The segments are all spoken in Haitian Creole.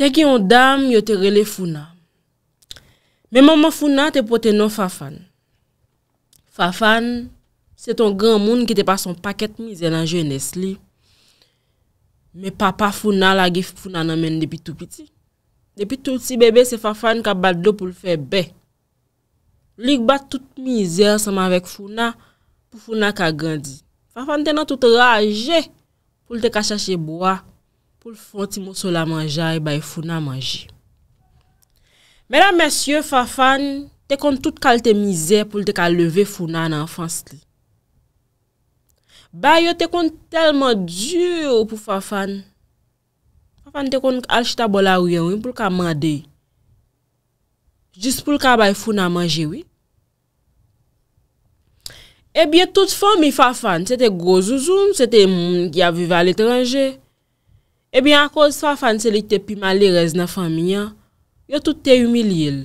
Te ki yon dam, yo te rele Founa. Me maman Founa te pote non Fafan. Fafan, se ton gran moun ki te pa son paket mizè nan jènes li. Me papa Founa la ge Founa nan men depi tout piti. Depi tout si bebe se Fafan ka bado pou l fè be. Lik bat tout mizè seman vek Founa pou Founa ka gandji. Fafan te nan tout raje pou l te kacha che bo a. pou l'fon ti monsou la manja e bay founan manji. Mèdam mèsyo, fa fan, te kon tout kal te mizè pou l te kal leve founan anfans li. Bay yo te kon telman djou pou fa fan. Fa fan te kon al chita bola ouye ouye pou l ka mande. Jis pou l ka bay founan manji ouye. E eh bie tout fon mi fa fan, se te gozouzoum, se te moun ki avive al etranje, Ebyen eh akos Fafan se li te pi mali rez nan fami yo, yo tout te yu mili el.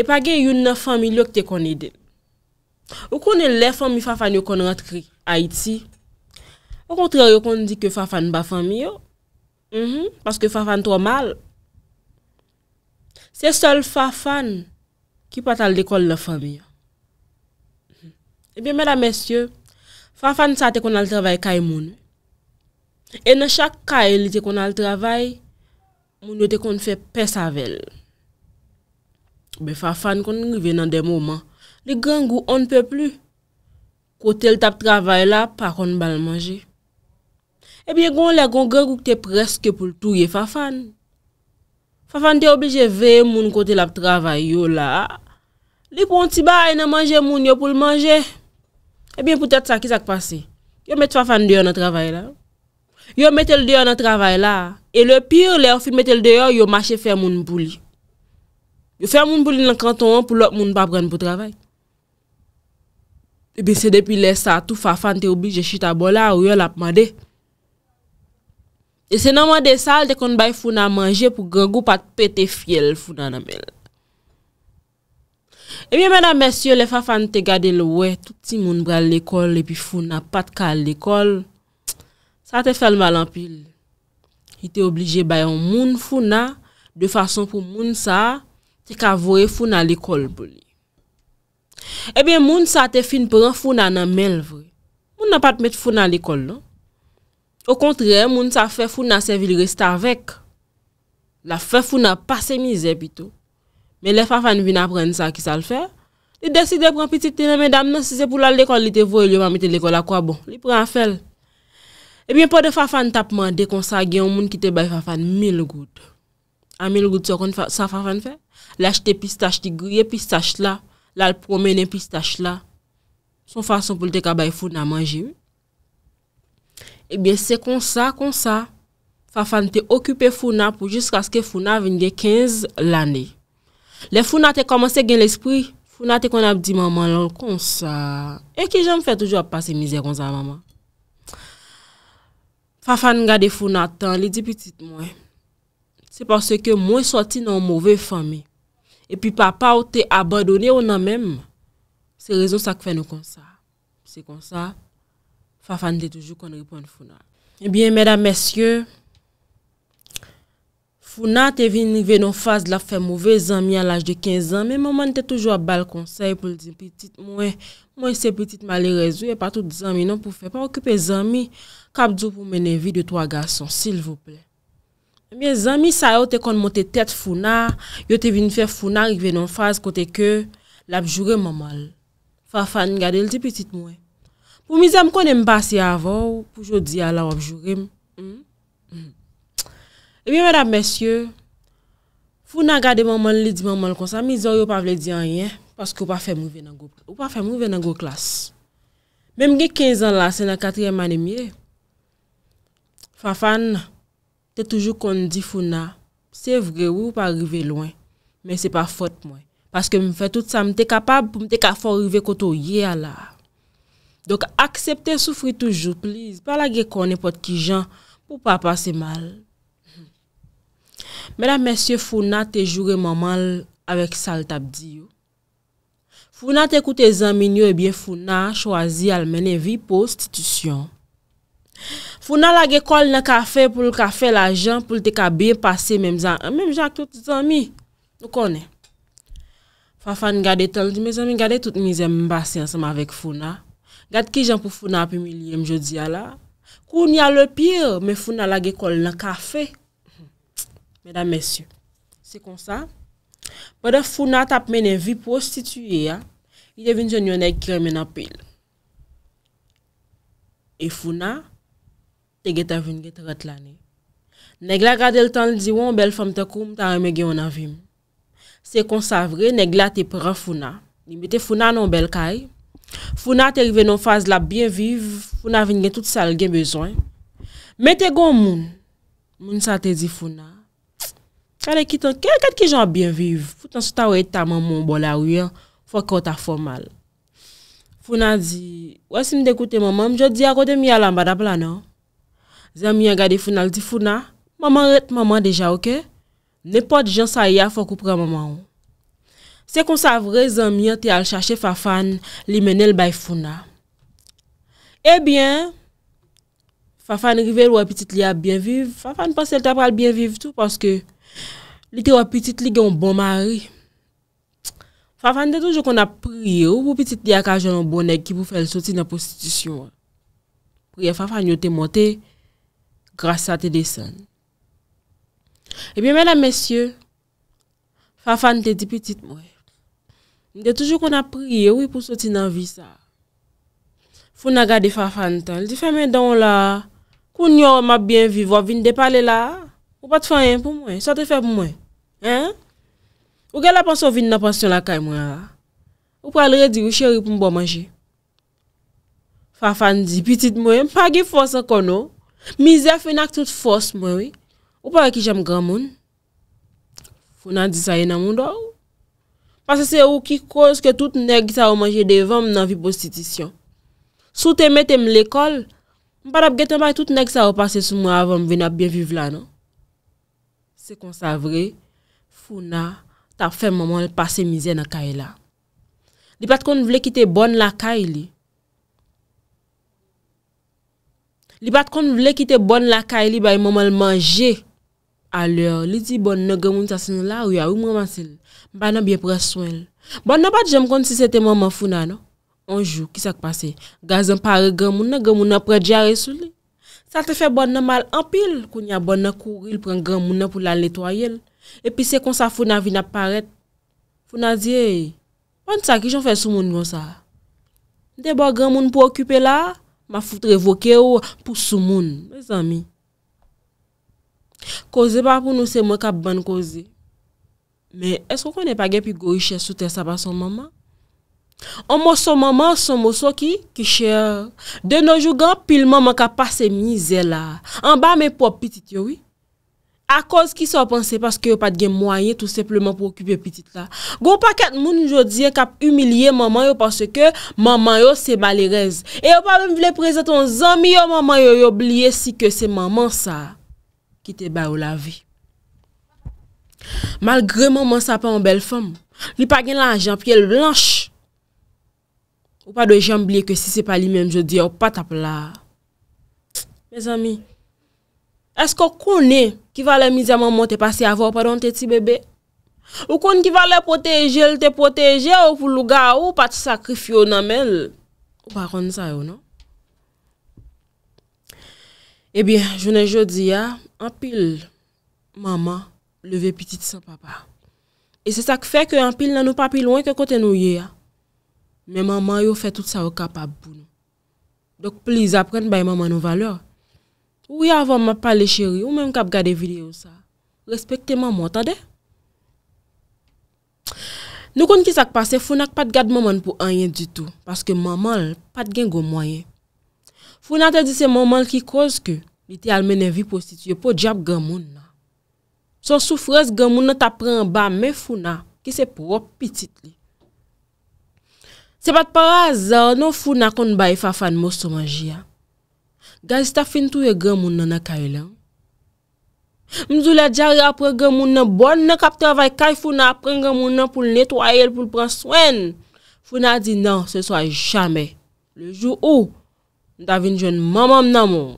Epa gen yu nan fami yo ki te kon ide. Ou konen le fami Fafan yo kon rentri Haiti, ou kontrè yo kon di ke Fafan ba fami yo, mhm, paske Fafan tro mal. Se sol Fafan ki patal dekol nan fami yo. Ebyen mèda mèsyo, Fafan sa te kon al travay Kaimouni. E na chak ka e li te kon al travay, moun yo te kon fe pes avel. Be fa fan kon nivye nan de mouman, li gen gou an pe pli. Kote l tap travay la, pa kon bal manje. E biye goun la, goun gen gou te preske pou l touye fa fan. Fa fan te oblije ve moun kote l ap travay yo la. Li pou an ti baye nan manje, moun yo pou l manje. E biye poutet sa ki sak pase. Yo met fa fan diyon an travay la. Yo metel deyo nan travay la, e le pyr le ofi metel deyo, yo mache fè moun bouli. Yo fè moun bouli nan kanton an pou lop moun babren pou travay. Ebi se depi le sa, tou fafante oubi, je chita bo la, ou yo lap made. E se nan made sal, te kon bay foun a manje pou gregou pat pete fiel foun an amel. Ebi mena mesyo, le fafante gade lowe, touti moun bral l'ekol, epi foun apat kal l'ekol. Sa te fel malampil. Hi te oblige bayan moun founan de fason pou moun sa te kavoy founan l'ekol pou li. E ben moun sa te fin pran founan nan melvri. Moun nan pat met founan l'ekol. Non? Au kontre, moun sa fe founan se vil resta vek. La fe founan pas se mize pito. Men le fafan vin apren sa ki sa l'fer. Li deside pran pititine, men dam nan si se pou la l'ekol li te voy li waman miti l'ekol akwa bon. Li pran fel. Ebyen eh pou de Fafan tapman eh de kon sa gen yon moun ki te bay Fafan mil gout. A mil gout sa Fafan fe. La jte pistache, ti griye pistache la. La promene pistache la. Son fason pou te ka bay foun a manji. Ebyen se kon sa, kon sa. Fafan te okupe foun a pou jiska skè foun a vende 15 lane. Le foun a te komanse gen l'espri. Foun a te kon ap di maman lor kon sa. E ki jen me fe toujwa pa se mizeron sa maman. Fafan nga de Founa tan li di pitit mwen. Se pwase ke mwen soti nan mwove fami. E pi papa ou te abadoni ou nan menm, se rezon sa kwen nou konsa. Se konsa, Fafan de toujou kon ripon Founa. E bien, mèdam, mèsyou, Founa te vinive nan faz la fe mwove zami an laj de 15 an. Mwen mwen te toujou a bal konsay pou li di pitit mwen. Mwen se pitit mali rezou e patou zami nan pou fe pa okipe zami. Kabdou pou menen vi de 3 gason, sil vople. E mi zan, mi sa yo te kon mote tet funa, yo te vin fè funa, rik ven an faz kote ke, la apjure mamal. Fafan, gade liti petit mwen. Pou mi zan, m konen hmm? hmm. basi avon, pou jo di ala wapjurem. E mi mèdap mèsyo, funa gade mamal li di mamal konsa, mi zan yo pa vle di an yen, paske ou pa fè mou ven an go klas. Mem ge 15 an la, sen la 4e man emye, Fafan, te toujou kon di Founa, se vre ou pa rive loin, men se pa fote mwen. Paske mwen fè tout sa mte kapab pou mte ka fò rive koto ye ala. Dok aksepte soufri toujou pliz, pala ge kon e pot ki jan pou pa pase mal. Menam mèsyè Founa te jure mamanl avèk sal tabdi yo. Founa te koute zanmin yo e bie Founa chwazi al mene vi postitisyon. Founa te koute zanmin yo e bie Founa chwazi al mene vi postitisyon. Fou na lage kol nan kafe pou l kafe la jan pou l te ka bie pase menm zan. Menm zan kouti zan mi. Nou konen. Fafan gade tel di menm zan mi gade touti mizem mbasyan seman vek fou na. Gade ki jan pou fou na api miliyem jodi ya la. Kouni a le pire menm fou na lage kol nan kafe. Medan mesyu. Se konsan. Pwede fou na tap menen vi prostituye ya. Iye vin jen yon ek kremen apil. E fou na. te get avin get ratlani. Negla gade l tan li di, woun bel fom te koum, ta reme gen wana vim. Se konsavre, negla te pran founan. Ni bete founan nou bel kay. Founan te rive nou faz la bien viv, founan ving gen tout sal gen bezwen. Mete goun moun, moun sa te di founan. Kare kiton, kare kat ki jan bien viv, foutan sou ta wè ta moun moun bol a wè, fò kota fò mal. Founan di, wè si m dekoute moun moun, m jè di a kote mi alan badab la nou. Zanmian gade founan li di founan, maman ret maman deja, ok? Nepot jen sa ya fok upre maman ou. Se konsavre zanmian te al chache Fafan li menel bay founan. Ebyen, Fafan rivel wapitit li a bienviv, Fafan pasel ta pral bienviv tou, paske li te wapitit li gen bon mari. Fafan de toujou kon ap priyo, wapitit li a kajon bonek ki pou fel soti nan prostitisyon. Priyo Fafan yote monte, grasa eh te desen. E bi men la mesye, fa fan te di pitit mwen. Nde toujou kon a priye, ou i pou soti nan vi sa. Fou nan gade fa fan tan, li di fè men don la, koun yo ma bien vivwa, vin de pale la, ou pa te fanyen pou mwen, sa te fè pou mwen. Hein? Ou gen la panso vin nan panso la kaj mwen la. Ou pale re di ou cheri pou mbo manje. Fa fan di pitit mwen, mpa ge fwa sa kono, Mize fwen ak tout fwos mwen wè, ou pa wè ki jèm gwa moun? Fou nan di sa yè nan moun do ou? Pase se ou ki kòz ke tout nèk sa wò manjè devan m nan vipostitisyon. Sou te metem l'ekol, m padap getan bay tout nèk sa wò passe sou mwen avan m vè nan bie vive la nan. Se kon sa vre, fou nan ta fè maman l'pase mize nan ka e la. Di pat kon vle kite bon la ka e li. Li bat kon vle ki te bon lakay li bayi maman manje. A lor, li di bon nan gen moun sa sin la ou ya ou maman sin. Mbana byen pre swen. Bon nan bat jem kon si se te maman founan. Anjou, kisak pase. Gazan pare gen moun nan, gen moun nan pre diare sou li. Sa te fe bon nan mal anpil. Koun ya bon nan kou, il pren gen moun nan pou la letoyel. E pi se kon sa founan vina paret. Founan zye, pon sa ki jen fè sou moun yon sa. Nde bo gen moun pou okype la a? Ma foute revoke ou pou sou moun, me zami. Koze pa pou nou se mwen ka ban koze. Me, esko konen pa gen pi goriche soute sa pa son mama? On mou son mama, son mou son ki? Ki chè. De nou jou gan pil mama ka pase mi zè la. An ba men pou apitit yowi. A koz ki sa apanse paske yo pat gen mwaye tout sepleman pou okupe pitit la. Gou pa ket moun nou jo diye kap umilye maman yo paske maman yo se ba le rez. E yo pa mwen vle prese ton zami yo maman yo yo blye si ke se maman sa ki te ba ou la ve. Malgre maman sa pa en bel fom, li pa gen la anjan piye l blanche. Ou pa do jen blye ke si se pa li menm yo diye yo pat ap la. Me zami. Esko konè ki valè mizè maman te pasi avò pa don te ti bebe? Ou konè ki valè poteje l te poteje ou pou louga ou pa ti sakrifyo nan men l? Ou pa konè sa yo, no? E eh bi, jounen jodi ya, anpil maman leve pitit sa papa. E se sa ki fek yo anpil nan nou papi lwen ke kote nou ye ya. Men maman yo fek tout sa yo kapab pou nou. Dok pliz apren bay maman nou valeo. Ou ya avan ma pale chery, ou menm kap gade video sa. Respekteman motade. Nou kon ki sak pase, founak pat gade maman pou anyen di tou. Paske maman, pat gen gomoyen. Founak te di se maman ki koz ke, li te almenen vi prostitye pou diap gaman. Son soufres gaman nan tapren ba, men founak ki se propitit li. Se pat par aza, non founak kon baye fa fan mou somanji ya. Gazi ta fin touye gwa moun nan akay lan. Mdou la djari apre gwa moun nan bon nan kapte avay kay foun nan apre gwa moun nan pou l netwayel pou l pran swen. Foun nan di nan se swa jamen. Le jou ou, mda vin jwen mamam nan moun.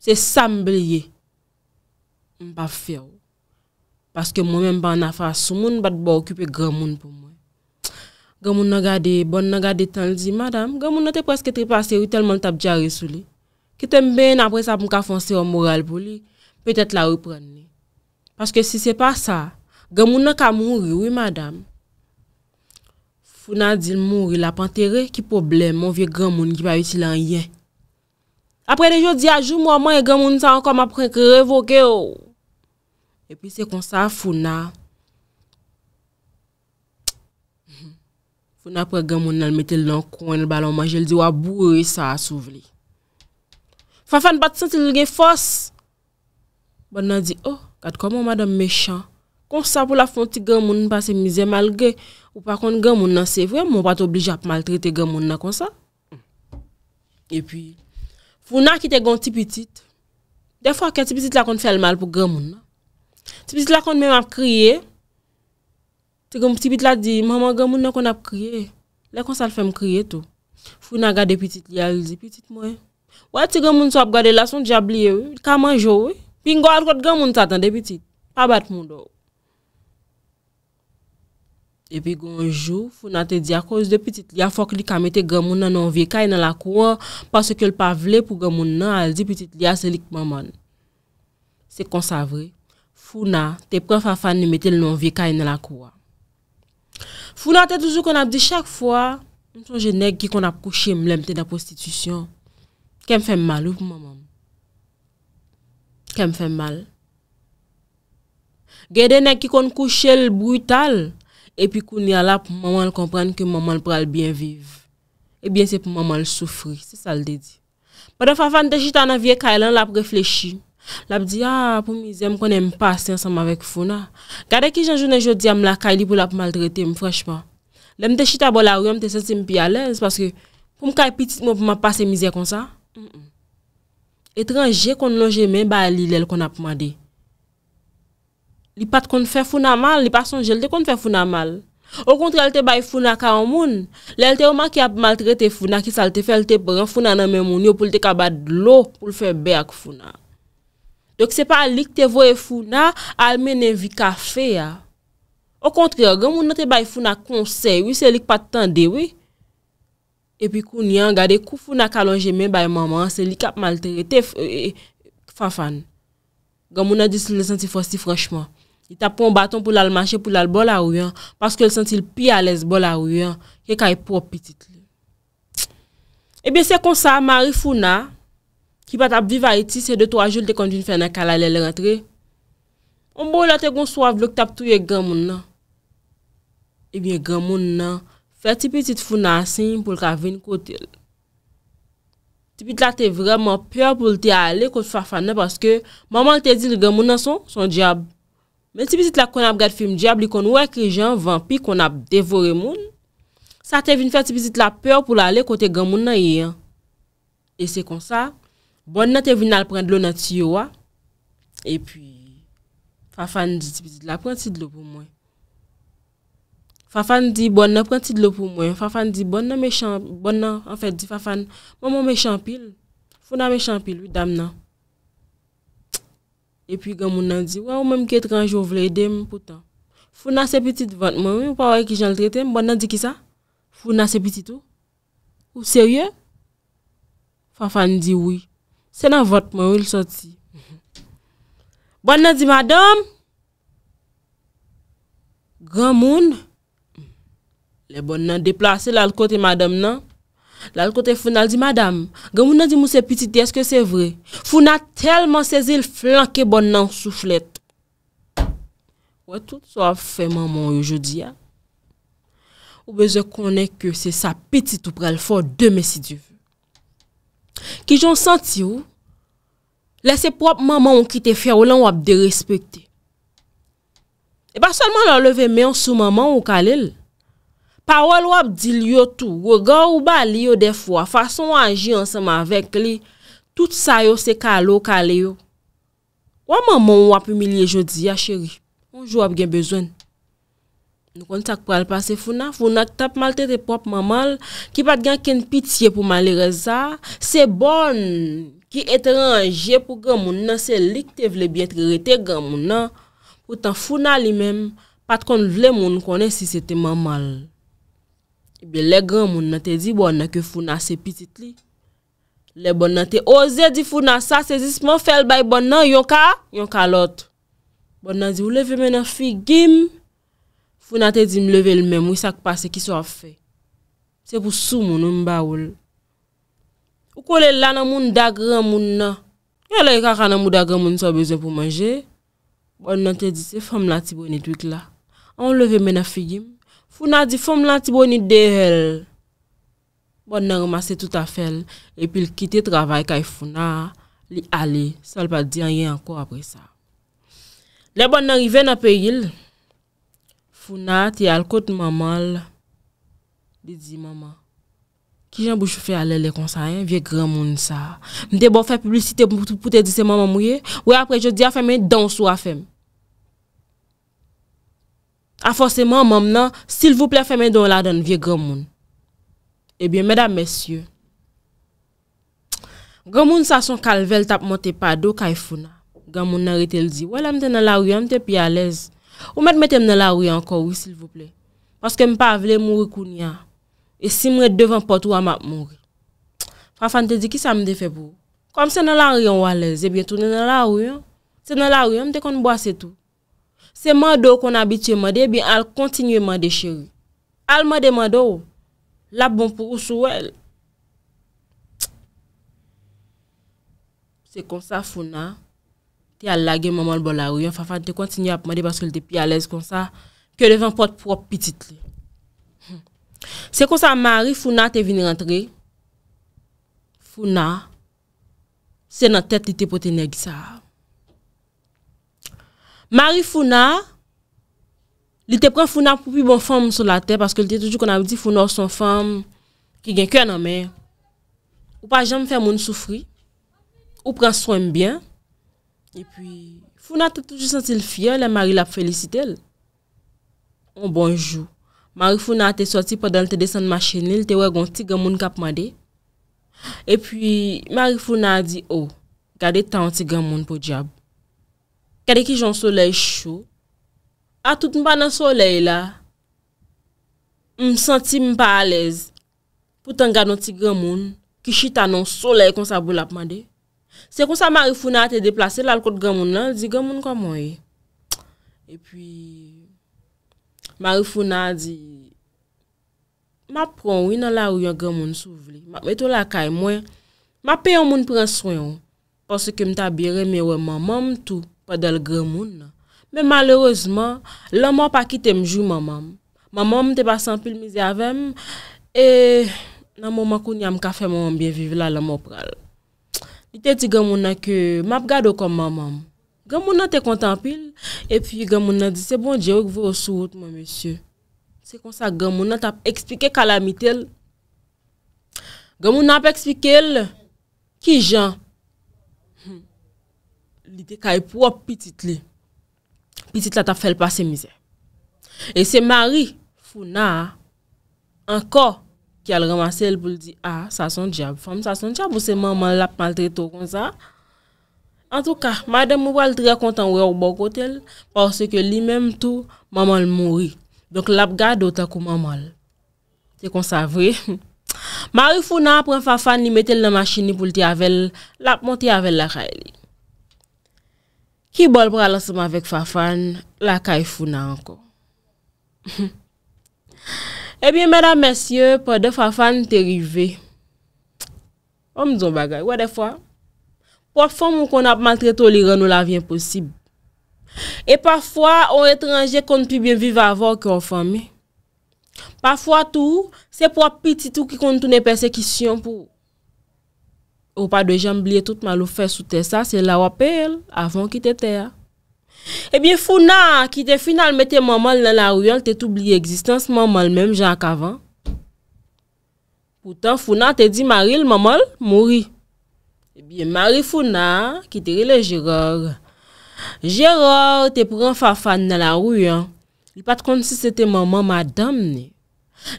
Se sam blye. Mba fiyon. Paske mwen mba nan fwa sou moun bat bwa okype gwa moun pou moun. Gamoun nan gade, bon nan gade tan li di, madame, gamoun nan te preske tri pase ou telman tab jare sou li. Ki tem ben apre sa pou ka fonse ou moral pou li, petet la ou prene. Paske si se pa sa, gamoun nan ka mounri, oui madame. Fou nan di mounri la panterre, ki problem, mon vie gamoun ki pa witi lan yen. Apre de jo di a jou, mou a man e gamoun sa ankom aprenke revoke ou. E pi se kon sa founan. Nou apre gen moun nan metel nan kouen l balon manjel di wap bouri sa asouvli. Fafan bat sentil gen fos. Bon nan di, oh, kat komon madan mechant. Kon sa pou la fonti gen moun nan pase mize mal gen. Ou pakon gen moun nan se vremen pat oblija ap mal trete gen moun nan kon sa. Mm. E pi, foun nan kite gon tipi tit. Defwa ken tipi tit lakon fèl mal pou gen moun nan. Tipi tit lakon men ap kriye. Ti genm ptipit la di, maman genm moun nan kon ap kriye. Lè kon sal fèm kriye tou. Fou nan gade ptit liya, elzi ptit mwen. Ouè ti genm moun sou ap gade la son diabliye wè, kamanjou wè, pi ngo adkot genm moun tatan de ptit. Pa bat moun do. E pi gonjou, fou nan te di a kouz de ptit liya, fok li kamete genm moun nan nan vye kay e nan la kouwa, pas se ke l pa vle pou genm moun nan, alzi ptit liya selik maman. Se kon sa vre, fou nan te pre fafan ni metel nan vye kay e nan la kou Founan te touzou kon ap di chak fwa, nou tonje neg ki kon ap kouche mlemte da prostitisyon. Kèm fèm mal ou pou maman? Kèm fèm mal? Gède neg ki kon kouche l broutal, epi kou ni alap maman l komprenn ki maman l pral bien viv. Ebyen se pou maman l soufri, se sa l dedi. Padè fè fèm de jit an avye kailan l ap reflechi. La bi di, a ah, pou mizye m konen m pasen saman vek founan. Gade ki janjoune jodi am la kay li pou la pou maltrete m freshman. Le m te chita bo la ou, le m te sensin pi alez, paske pou m kay piti m pou ma pase mizye kon sa. Etranje kon lonje men ba li lèl kon ap mwade. Li pat kon fè founan mal, li pat sonje lèl te kon fè founan mal. Ou kontre lèl te bay founan ka o moun. Lèl te oman ki ap maltrete founan ki salte fè lèl te pran founan nan mè moun yo pou lèl te kabad lo pou lèl fè bè ak founan. Dok se pa lik te voye founan almenen vi kafe ya. O kontre, gen mounan te bay founan konsey, wis se lik pat tande, wis. Epi koun yan, gade kou founan kalonje men bay maman, se lik ap malte, te f... E, e, Fafan. Gen mounan di sou le senti fosi franchman. I tapon baton pou lal manche, pou lal bol a wiyan, paske l senti l pi alez bol a wiyan, ke ka e propitit li. Ebyen se konsa, mari founan, ki pat ap viva iti se 2-3 joul te konjwin fene kal ale l rentre. Ombou la te goun so avlok tap touye gaman nan. Ebyen gaman nan, fè tipi tit foun asin pou l ka vin kote l. Tipi la te vreman pèr pou l te ale kote fafane paske maman te di li gaman nan son, son diab. Men tipi si te la kon ap gade film diab li kon wè kri jan vampi kon ap devore moun. Sa te vin fè tipi si te la pèr pou l ale kote gaman nan yi. E se kon sa, Bon nan te vin al prend lo nan ti yo wa. E pi, Fafan di ti pitit la, Pwant si di lo pou mwen. Fafan di, Bon nan, Pwant si di lo pou mwen. Fafan di, Bon nan, bon, En fè di, Fafan, Bon nan mechampil. Foun nan mechampil, Oui dam nan. E pi, Gamoun nan di, Ou mèm ketranjou vle edem, Poutan. Foun nan se pitit vant mwen, Mwen mwen pa wè ki jan l tretem, Bon nan di ki sa? Foun nan se pitit ou? Ou serye? Fafan di, Oui. Se nan vot mwen wèl soti. Bon nan di madam? Gamoun? Le bon nan deplase lal kote madam nan? Lal kote foun nan di madam? Gamoun nan di mwen se petitè, eske se vre? Foun nan telman se zil flanke bon nan souflet. Wè tout so a fè maman yo je di ya. Ou be ze konè ke se sa petitè ou prel fò de mesidiv. Ki joun senti ou, lese prop maman ou ki te fya ou lan wap de respekte. E ba solman lor leve men sou maman ou kalil. Parol wap di liyo tou, woga ou bali yo defwa, fason wajin ansenman vek li, tout sa yo se kalou kaliyo. Wap maman ou wap milye jodi ya cheri, wajon wap gen bezwen. Nou kon sa kwa al pase founan, founan ki tap malte te pop mamal, ki pat gen ken pitiye pou malire sa, se bon ki ete range pou gen moun nan se lik te vle bi ete rete gen moun nan, poutan founan li men, pat kon vle moun konen si se te mamal. Bele gen moun nan te di, bon nan ke founan se pitiye li. Le bon nan te oze di founan sa, se jis man fel bay bon nan, yon ka, yon ka lot. Bon nan di, wle ve men a fi gim, Fou nan te di m leve l mèm wisak pa se ki so a fe. Se pou sou moun ou m ba ou l. Ou kou lè l la nan moun dagran moun nan. Yè lè yè kakana moun dagran moun sou a beze pou manje. Bon nan te di se fòm lan ti bo yon nit wik la. An leve mè nan figim. Fou nan di fòm lan ti bo yon nit de hel. Bon nan remase tout a fel. E pi l kite travay kaj fòm nan li ali. Sol pa di an yon anko apre sa. Le bon nan rive nan pe yil. Founat, yal kote mamal, li di mama, ki jan bou choufe ale le konsayen, vie gran moun sa. Mde bo fè publisite pou te dise mama mouye, wè apre je di a fèmè dans ou a fèm. A fòseman, mòm nan, sil voupè fèmè don la dan vie gran moun. Ebyen, eh mèdam mèsyè, gran moun sa son kalvel tap mote pado kaj founat. Gran moun nan rite ldi, wè la mte nan la wè, mte pi alez. Ou mèd mètèm nan la riyan anko wè s'il voup lè? Paske m pa avle mou rikou nyan. E si mèd devan pot wè m ap mou ril. Fafante di ki sa m de fè pou? Kom se nan la riyan wale, zè bie tout nan eh oh, la riyan. Se nan la riyan, m de kon boase tout. Se mèd ou kon abitye mèdè, bie al kontinye mèdè chè ou. Al mèdè mèdè ou. La bon pou ou sou wèl. Se kon sa founan. te al lage maman l bolaryon, fa fa te kontinye apmade, paske li te pi alez kon sa, ke devan pot prop pitit li. Hmm. Se kon sa, Mari Founa te vini rentre, Founa, se nan tet li te poteneg sa. Mari Founa, li te pren Founa pou pi bon fom sou la te, paske li te toujou kon anvi di Founa son fom, ki gen kwen anmen, ou pa jem fè moun soufri, ou pren souen mbyen, E pwi, foun a te toujou senti l fiyan, la mari la felisite l. O bonjou, mari foun a te soti padan te desen ma chenil, te wè gon ti gen moun kap ma de. E pwi, mari foun a di, o, gade ta an ti gen moun pou diab. Kade ki jan soley chou, a tout mba nan soley la. M senti m pa alez pou tan gade an ti gen moun ki chita nan soley kon sa boul ap ma de. Se kon sa Marifouna te deplase lal kout gwa moun la, di gwa moun kwa moun e. E pi, Marifouna di, ma prou yon la ou yon gwa moun souv li. E tou la kay mwen, ma pe yon moun pre sroyon, porsi kem tabire me we mamam tou, pa del gwa moun. Me malerouzman, la moun pa kite mjou mamam. Mamam te basan pil miziavem, m'm. e nan moun makoun yon kafe moun biyevive la la moun pral. I te di gen mounan ke map gado kom mamam. Gen mounan te kontan pil. E pi gen mounan di se bon diye ouk vou souout mwen mesye. Se konsa gen mounan te ap ekspike kalamite el. Gen mounan ap ekspike el ki jan. Hmm. Li te ka epwop pitit li. Pitit la ta fel pase mize. E se mari founan anko. Yal ramase el pou li di a sa son diyab Fom sa son diyab ou se mamal lap mal tre to kon sa En tou ka Madame Moubal tre kontan ou yo ou boko tel Porsè ke li menm tou Mamal mori Dok lap ga do takou mamal Se kon sa vre Marifou nan apren Fafan ni metel nan masini Poul te avel lap monti avel la khae li Ki bol pralansman vek Fafan La khae founan anko Hi Ebyen mèdam mèsyè, pwè de fwa fan te rive, wè de fwa, pwè fwa moun kon ap matre tolire nou la vyen posib. E pwè fwa ou etranje kon pi bin vive avò ki ou fwa mè. Pwè fwa tou, se pwè piti tou ki kon tou ne persekisyon pou ou pa de jan blie tout malou fè soute sa, se la wapè el avon ki te tè ya. Ebyen founan, ki te final mette mamal nan la ruyan, te t'oublie egzistans mamal menm jank avan. Poutan founan te di maril mamal mouri. Ebyen maril founan, ki te ri le jiror. Jiror te pran fafan nan la ruyan. Li pat konti se te mamal madam ni.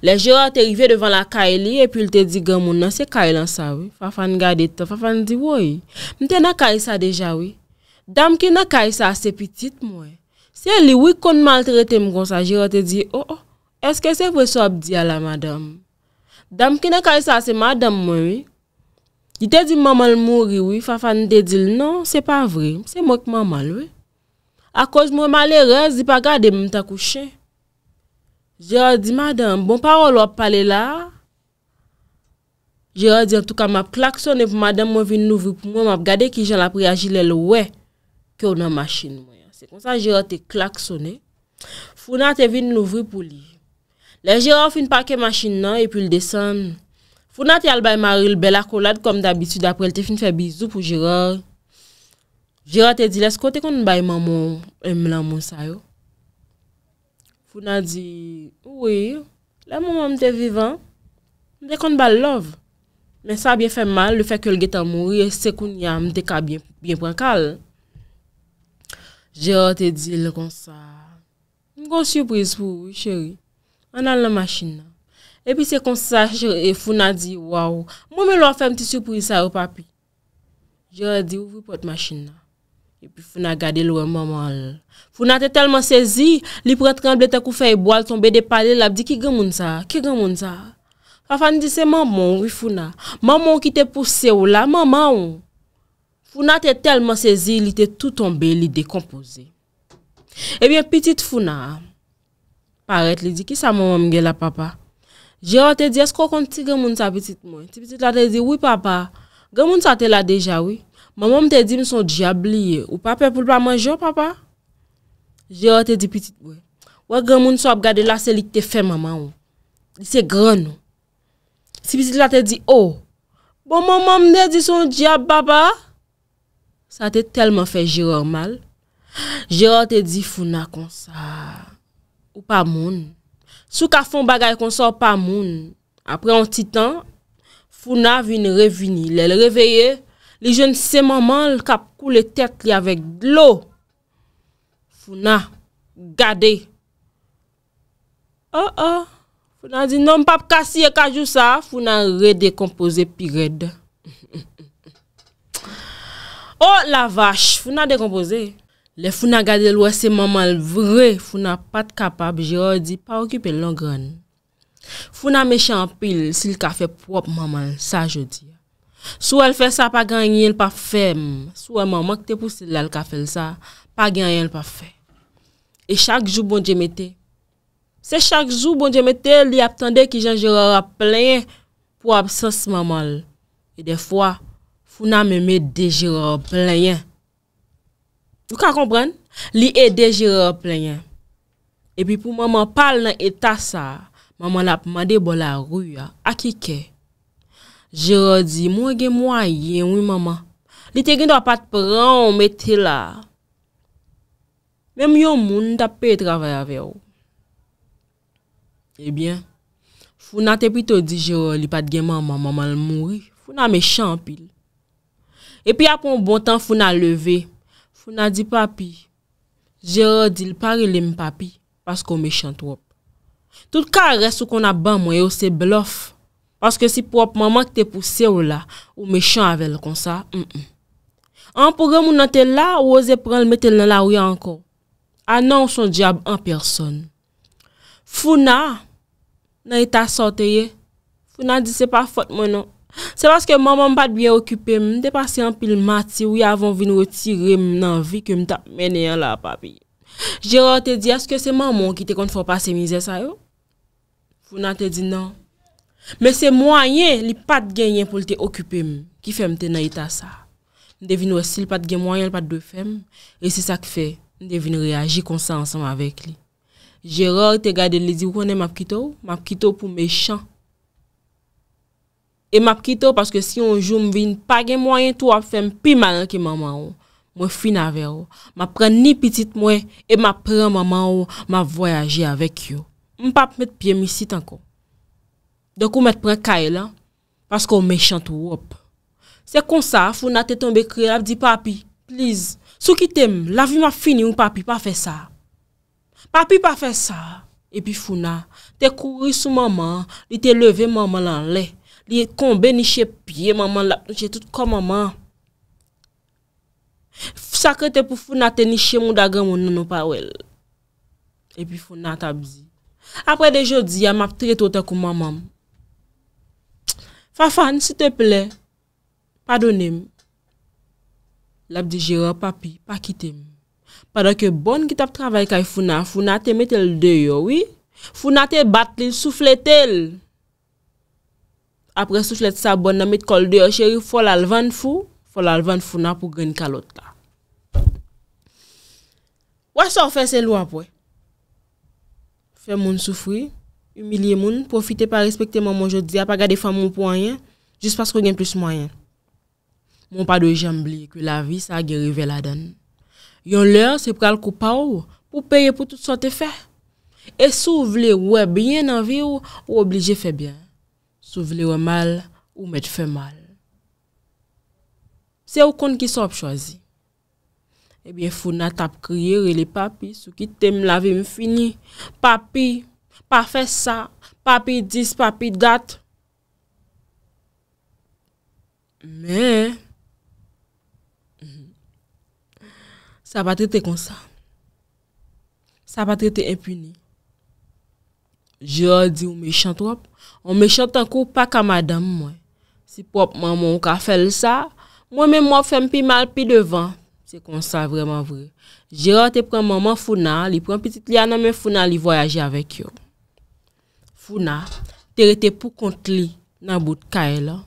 Le jiror te rive devan la kae li, epil te di gamounan se kae lan sa we. Fafan gade ta, fafan di woy. Mwen te nan kae sa deja we. Dam ki na kay sa se pitit mwen. Se li wik kon mal trete mgon sa, jirote di, oh oh, eske se vwe sob di ala madame? Dam ki na kay sa se madame mwen, jite di mamal moun ri wik, fa fani dedil, non, se pa vre, se mok mamal wik. A koz mwen malere, zi pa gade mwen ta kouche. Jirote di, madame, bon parol wap pale la? Jirote di, an tou ka mwen plak sonen pou madame mwen vi nouvi pou mwen, mwen ap gade ki jan ap reajile lwek. kè ou nan machin mwen ya. Se kon sa jirat te klaksonè. Fou nan te vin nouvri pou li. Le jirat fin pakè machin nan, e pi l desen. Fou nan te al bay mari l bel akolad, kom dabitsu, dapre l te fin fe bizou pou jirat. Jirat te di, lesko te kon bay maman, emlan monsayo? Fou nan di, ouwe, la maman mte vivan, mde kon bal love. Men sa byen fè mal, le fè kè l getan mouri, e se kon ya mte ka byen pwakal. Le, Je te di le konsa, mgo sürpriz pou, cheri, anan la mashina. Epi se konsa, funa di, waw, mweme lwa fè mti sürpriz sa w papi. Je di, wwipot mashina, epi funa gade lwa mwaman l. Funa te telman sezi, li prent kambleta kou fè yi boal, tonbe de pade la, di ki gen mwonsa, ki gen mwonsa. Fafan di se mwaman wifuna, mwaman w ki te puse w la, mwaman wou. Fou na te telman sezi li te toutombe li dekompose. Ebyen pitit fou na. Parete li di ki sa moun moun gen la papa. Jero te di esko konti gen moun sa pitit moun. Ti pitit la te di wou papa. Gen moun sa te la deja wou. Moun moun te di m sou diab liye. Ou papa pou lpa manjyo papa. Jero te di pitit wou. Ou gen moun sa ap gade la se li te fe moun moun. Li se gren wou. Ti pitit la te di ou. Oh, bon moun moun ne di sou diab baba. Sa te telman fe jiror mal, jiror te di founan kon sa, ou pa moun, sou ka fon bagay kon sa ou pa moun. Apre an titan, founan vine revini, le reveye, li jen semanman, l kap kou le tet li avek lo, founan gade. Oh oh, founan di nan pap kasi e kajou sa, founan rede kompoze pi rede. Oh la vache, foun bon bon a dekompose. Le foun a gade lwese mamal vre, foun a pat kapab, jiror di, pa okype longran. Foun a mechampil, sil ka fe prop mamal, sa jodi. Sou el fe sa pa ganyen pa fem, sou el mamak te pou sil la lka fel sa, pa ganyen pa fe. E chak jou bon jemete, se chak jou bon jemete, li aptande ki jan jiror ap plenye prop sos mamal. E defwa. Fou nan mè mè de jirò plèyen. Ou ka kompren? Li e de jirò plèyen. E pi pou maman pal nan etasa, maman ap mè de bol la ruy a, akike. Jirò di mwen gen mwayen, wè maman. Li te gen do a pat pran, mè te la. Mèm yon moun da pe travè avè ou. E biyan, foun nan te pito di jirò li pat gen maman, maman moun ri. Foun nan mè chan pil. Epi apon bon tan foun a leve, foun a di papi, jè rè di l pari lèm papi, paskou me chan troup. Tout kare sou kon a ban mwen yo se blof, paskou si prop maman ki te pousse ou la, ou me chan avèl ah kon sa, m-m. Anpou remoun an te la ou ose pran l metel nan la ou ya anko, an nan ou son diab an person. Fou na, nan yi ta sote ye, fou na di se pa fote mwen nou. Se baske maman pat biye okype m, de pase an pil mati ou y avon vin rotire m nan vi ke m ta mene an la papi. Geror te di, aske se maman ki te kont fwa pase mize sa yo? Fou nan te di nan. Men se mwayen li pat genyen pou lte okype m, ki fem te na ita sa. Nde vin osil pat genyanyan l pat do fem, e se sa k fe, nde vin reagi konsan ansan avèk li. Geror te gade li di, wè konen map kito, map kito pou me chan. E map kitou paske si yon jou mvin pa gen mwayen tou ap fèm pi manan ki maman ou. Mwen fin avè ou. Map pren ni pitit mwen e map pren maman ou map voyajè avèk yo. Mwen pap met pye misi tanko. Dekou met pren kae la. Paske ou mechant ou wop. Se kon sa foun a te tombe kre ap di papi. Please sou kitem la vi map fini ou papi pa fè sa. Papi pa fè sa. E pi foun a te kouri sou maman li te leve maman lan lè. Liye konbe nishe pye maman la, nishe tout kon maman. Sakre te pou founate nishe mou dagan moun nono pa wel. E pi founate apzi. Apre de jodi, yam ap trete otakou maman. Fafan, si te ple, padonem. Lap di jera papi, pakitem. Padonke bon ki tap travay kay founate, founate metel deyo, oui? Founate batli, soufletel. apre sou ch let sa bon nan met kol de yo cheri fol al van fou, fol al van fou nan pou gren kalot ka. Wè sou an fè se lwa pouè? Fè moun soufri, humiliè moun, profite pa respekte moun moun jodi, apagade fè moun pouanyen, jis paskou gen plus mouanyen. Moun pa do jambli, kwe la vi sa agye rive la dan. Yon lèr se pral koupa ou, pou peye pou tout sa te fè. E sou vle wè byen nan vi ou oblije fè byen. sou vlewe mal ou mèd fè mal. Se ou kon ki sop chozi, ebyen foun a tap kriye rele papi, sou ki tem lave m fini, papi, pa fè sa, papi dis, papi dat. Mè, sa pati te konsa, sa pati te epini. Gira di ou me chan trop, ou me chan tankou pa ka madame mwen. Si pop maman ou ka fel sa, mwen men mwen fem pi mal pi devan. Se kon sa vreman vre. Gira te pren maman founan, li pren pitit li anan men founan li voyaje avek yo. Founan, te rete pou kont li nan bout ka e la.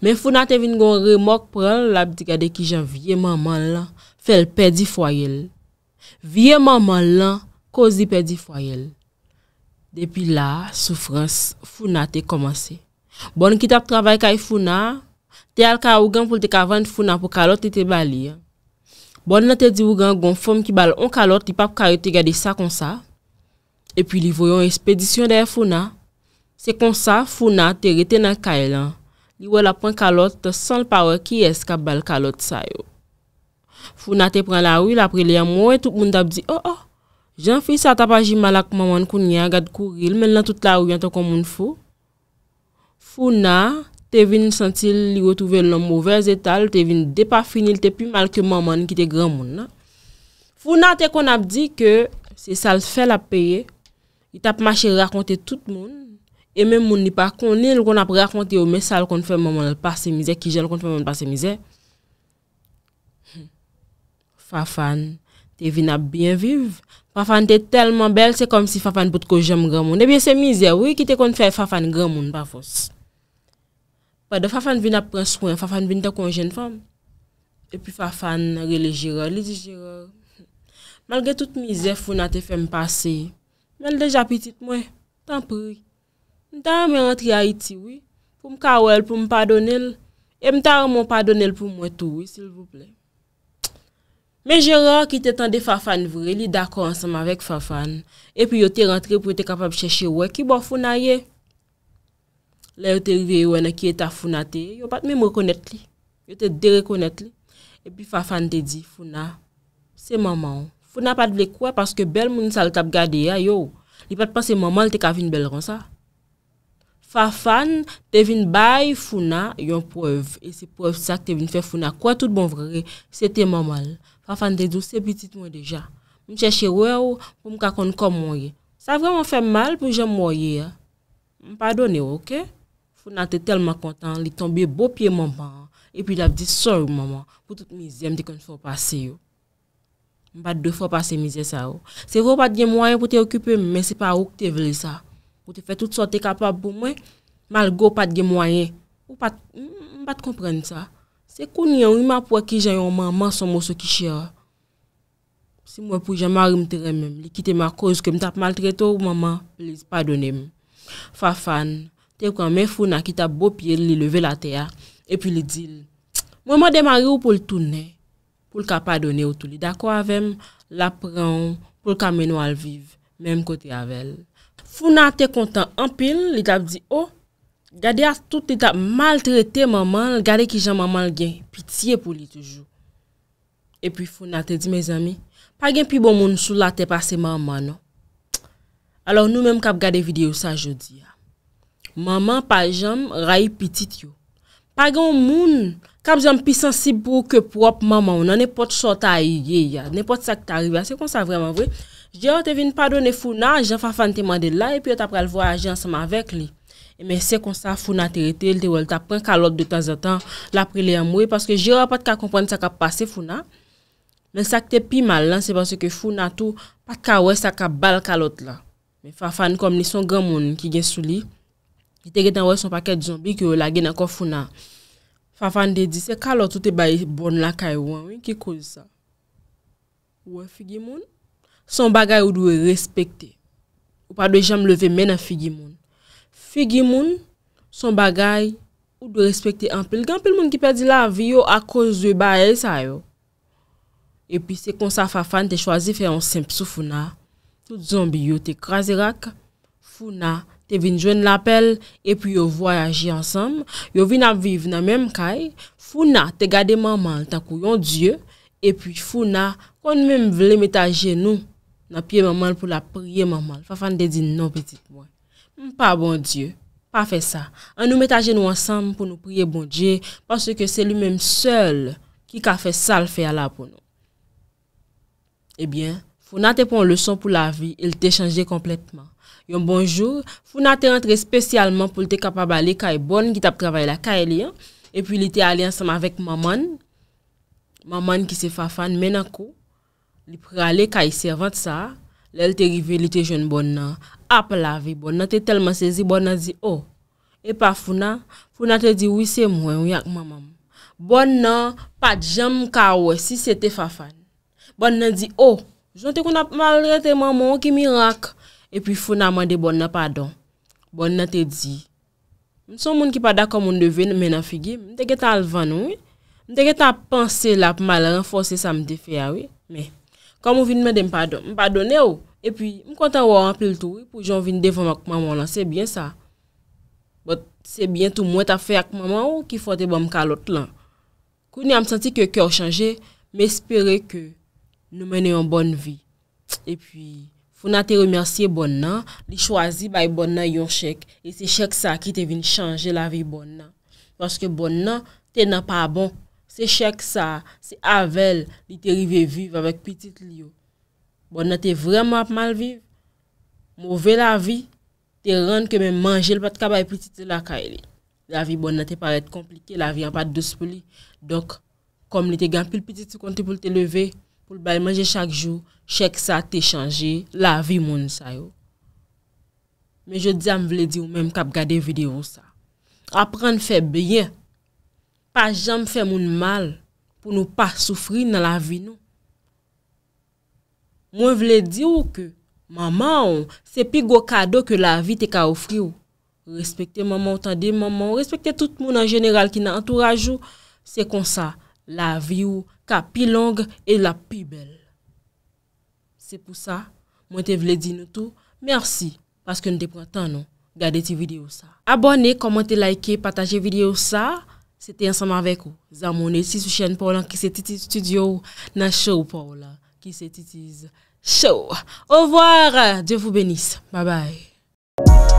Men founan te vin gon remok pren la bitika de ki jan vie maman lan fel pedi fwayel. Vie maman lan kozi pedi fwayel. Depi la, soufrans Founa te komanse. Bon ki tap travay kay Founa, te al ka ougan pou te kavany Founa pou kalot te te bali. Bon nan te di ougan gonfom ki bal on kalot, ti pap kary te gade sa kon sa. E pi li voyon espedisyon de Founa. Se kon sa, Founa te rete nan kay lan. Li wè la pon kalot, te san lpawè ki es ka bal kalot sayo. Founa te pran la ou, la pri li yamowe, tout moun tap di oh oh. Jan fisa tap aji malak maman koun nyan, gad kou ril, men lan tout la ou yantan kon moun fou. Fou na, te vin sentil li yo touvel lom mou ver zetal, te vin de pa finil, te pi mal ke maman ki te gran moun. Fou na, te kon ap di ke se sal fel ap peye, i tap mache rakonte tout moun, e men moun ni pa konil kon ap rakonte yo me sal kon fè maman el pasè mizè, ki jen kon fè maman el pasè mizè. Hmm. Fafan, Te vin ap byen viv. Fafan te telman bel, se kom si fafan bout ko jem gwa moun. Ebyen se mizè wè ki te kon fè fafan gwa moun pa fos. Wè de fafan vin ap pren swen, fafan vin ta kon jen fòm. Epy fafan relijirò, relijirò. Malge tout mizè foun a te fèm pase, mèl deja pitit mwè, tan prè. Nta mè rentri a Iti wè, pou m kawèl, pou m padonèl. E m tar m wè padonèl pou m wè tou wè, sil pou plè. Men jè rò ki te tande Fafan vre, li dakò ansèm avèk Fafan. Epi yo te rentre pou te kapab chèche wè ki bo Founa ye. La yo te rive yo anè ki e ta Founa te, yo pat mè mè mè rekonèt li. Yo te de rekonèt li. Epi Fafan te di, Founa, se maman ou. Founa pat vle kwa paske bel moun sal kap gade ya yo. Li pat panse maman ou te kavine bel ron sa. Fafan te vin bay Founa yon preuve. E se preuve sa te vin fè Founa kwa tout bon vre. Se te maman ou. Afan dedou se bitit mwen deja. Mwen chèche wè ou pou mwen kakon kon mwen yè. Sa vreman fè mal pou jè mwen yè. Mwen padone ouke. Fou nan te telman kontan li tombe bo pye mwen pan. E pi la vdi sor mwen mwen pou tout mizèm di kon fò passe yò. Mwen pat dè fò passe mizè sa ou. Se fò pat gen mwen yè pou te okupè men se pa ou k te vèli sa. Ou te fè tout sote kapab pou mwen malgo pat gen mwen yè. Mwen pat comprenne sa. Se kon yon yon e yon apwa ki jayon man, man son monson ki chya. Si mwen pou jaman rim tere men, li kite ma koz ke m tap maltretor ou man man, plis padone men. Fafan, te kwa men founan ki tap bopye li leve la teya, e pi li dil. Mwen man demari ou pou l'toune, pou lka padone ou toul. Da kwa avem, la pran pou lka men wale vive, men kote yavel. Founan te kontan anpil, li tap di o. Oh, Gade a tout etat mal trete maman, gade ki jan maman gen, pitiye pou li toujou. E pi foun a te di me zami, pa gen pi bon moun sou la te pase maman no. Alors nou menm kap gade video sa jodi ya. Maman pa jan rayi piti tyo. Pa gen moun, kap jan pi sensibou ke prop maman, ou nan ne pot sota a ye ya, ne pot sa ki ta riva. Se kon sa vreman vwe. Je di yo oh, te vin padou ne foun a, jan fafan te mande la, e pi yo ta pral voyaje ansam avek li. E men se kon sa foun a terete, el te wèl ta pren kalot de tazatan la prele amwe. Paske jira pat ka kompwenni sa ka pase foun a. Men sakte pi mal lan se paske foun a tou pat ka wèl sa ka bal kalot la. Men fafan kom ni son gen moun ki gen souli. E teretan wèl son paket dijon bi ki wèl la gen akon foun a. Fafan de di se kalot ou te bayi bon la kay wèl. Ki kouze sa? Ouè figi moun? Son bagay ou dwe respekte. Ou pa dwe jam leve men a figi moun. Fegi moun, son bagay, ou do respekte anpil. Ganpil moun ki pedi la vi yo akon zwe ba el sa yo. E pi se konsa fa fan te chwazi feyon semp sou foun na. Tout zonbi yo te krasi rak. Foun na, te vin jwen la pel. E pi yo voyaji ansam. Yo vin aviv nan menm kay. Foun na, te gade mamal takou yon dje. E pi foun na, kon menm vleme ta jenou. Nan piye mamal pou la priye mamal. Fa fan de di nan petit moun. Mpa bon die, pa fe sa. An nou met aje nou ansam pou nou priye bon die, paske se li menm seul ki ka fe sal fe ala pou nou. Ebyen, eh founate pou an le son pou la vi, il te chanje kompletman. Yon bonjour, founate rentre spesyalman pou li te kapab ale ka e bon, git ap travaye la ka e li an, epi li te ale ansam avek maman, maman ki se fa fan menako, li pre ale ka e se avant sa, lel te rive li te joun bon nan, ap la vi, bon nan te telman sezi, bon nan di, oh, e pa founan, founan te di, oui, se mwen, ou yak mamam, bon nan, pat jem kawè, si se te fafan, bon nan di, oh, jante kon ap malre te mamon, ou ki mirak, e pi founan mande, bon nan, padon, bon nan te di, moun son moun ki padan kom moun devin, menan figi, moun te geta alvan, moun te geta panse la, moun la renfose sa mde fe ya, ah, we, me, kom moun vin mwen de mpadon, mpadon e ou, oh. E pi, m konta waw apil tou, pou joun vin devan ak maman lan, se bien sa. Bot, se bien tou mwen ta fe ak maman ou ki fote bom kalot lan. Kouni am santi ke kyor chanje, me espere ke nou mene yon bon vi. E pi, foun a te remersye bon nan, li chwazi bay bon nan yon chek. E se chek sa ki te vin chanje la vi bon nan. Paske bon nan, te nan pa bon. Se chek sa, se avel li te rive vive avek pitit liyo. Bon nan te vreman ap malvi, mouve la vi, te rande ke men manje l pat kabay piti te la ka e li. La vi bon nan te paret komplike, la vi an pat dos poli. Donk, kom li te gan pil piti te konti pou te leve, pou l bay manje chak jou, chek sa te chanje, la vi moun sa yo. Me je di am vle di ou men m kap gade vide ou sa. Aprende fe bie, pa jan m fe moun mal pou nou pa soufri nan la vi nou. Mwen vle di ou ke maman ou se pi gwo kado ke la vi te ka ofri ou. Respekte maman ou tande maman, respekte tout moun an general ki nan entouraj ou, se kon sa la vi ou ka pi long e la pi bel. Se pou sa, mwen te vle di nou tou, mersi, paske nou te praten nou, gade ti video sa. Abone, komente, like, pataje video sa. Se te ansanman vek ou, zamone si sou chen pou lan ki se titi studio ou nan show pou lan. C'est titis show. Au revoir. Dieu vous bénisse. Bye bye.